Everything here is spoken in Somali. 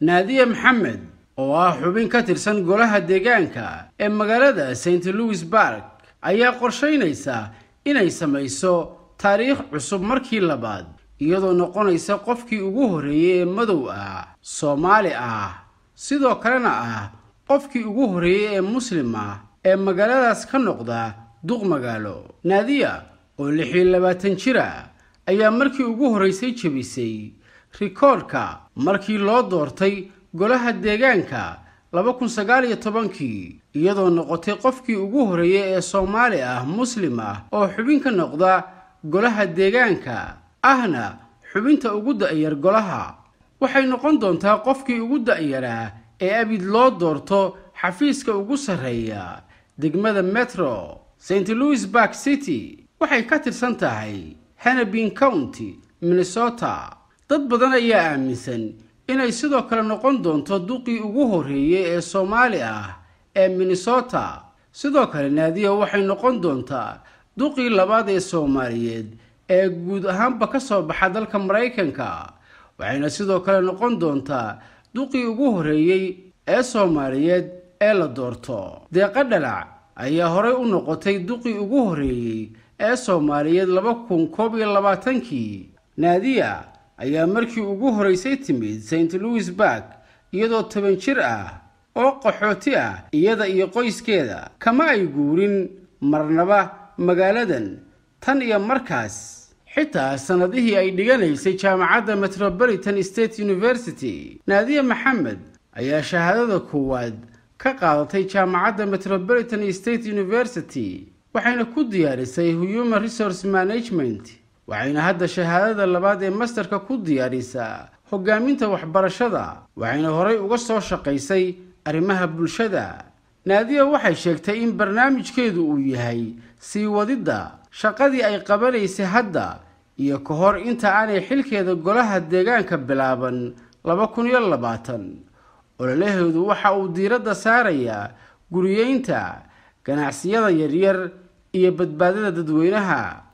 naadiya maxamed oo ah xubin ka tirsan golaha deegaanka ee magaalada st louis bark ayaa qorshaynaysa inay samayso taariikh cusub markii labaad iyadoo noqonaysa qofkii ugu horreeyey ee madow ah soomaali ah sidoo kalena ah qofkii ugu horreeyey ee muslim ah ee magaaladaas ka noqda duq magaalo naadiya oo lix iyo labaatan jira ayaa markii ugu horraysay jebisay rikoodhka markii loo doortay golaha deegaanka laba kun sagaal iyo tobankii iyadoo noqotay qofkii ugu horeeya ee soomaali ah muslim ah oo xubin ka noqda golaha deegaanka ahna xubinta ugu da'yar golaha waxay noqon doontaa qofkii ugu da'yaraa ee abid loo doorto xafiiska ugu sarreeya degmada metro st louis bark city waxay ka tirsan tahay hennebin county minnesota dad badan ayaa aaminsan inay sidoo kale noqon doonto duqii ugu horreeyey ee soomaali ah ee minnesota sidoo kale naadiya waxay noqon doontaa duqii labaad ee soomaaliyeed ee guud ahaanba ka soo baxa dalka maraykanka waxayna sidoo kale noqon doontaa duqii ugu horreeyey ee soomaaliyeed ee la doorto deeqa dhalac ayaa horey u noqotay duqii ugu horreeyey ee soomaaliyeed laba kun koob iyo labaatankii naadiya ayaa markii ugu horreysay timid st louisburg iyadoo toban jir ah oo qaxooti ah iyada iyo qoyskeeda kama ay guurin marnaba magaaladan tan iyo markaas xitaa sannadihii ay dhiganaysay jaamacadda metropolitan state university naadiya maxamed ayaa shahaadada koowaad ka qaadatay jaamacadda metropolitan state university waxayna ku diyaarisay human resource management waxayna hadda shahaadada labaad ee masterka ku diyaarisaa hogaaminta waxbarashada waxayna horay uga soo shaqaysay arrimaha bulshada naadiya waxay sheegtay in barnaamijkeedu uu yahay sii wadidda shaqadii ay qabanaysay hadda iyo ka hor inta aanay xilkeeda golaha deegaanka bilaaban laba kun iyo labaatan ololaheedu waxa uu diiradda saarayaa guriyeynta ganacsiyada yaryar iyo badbaadada dadweynaha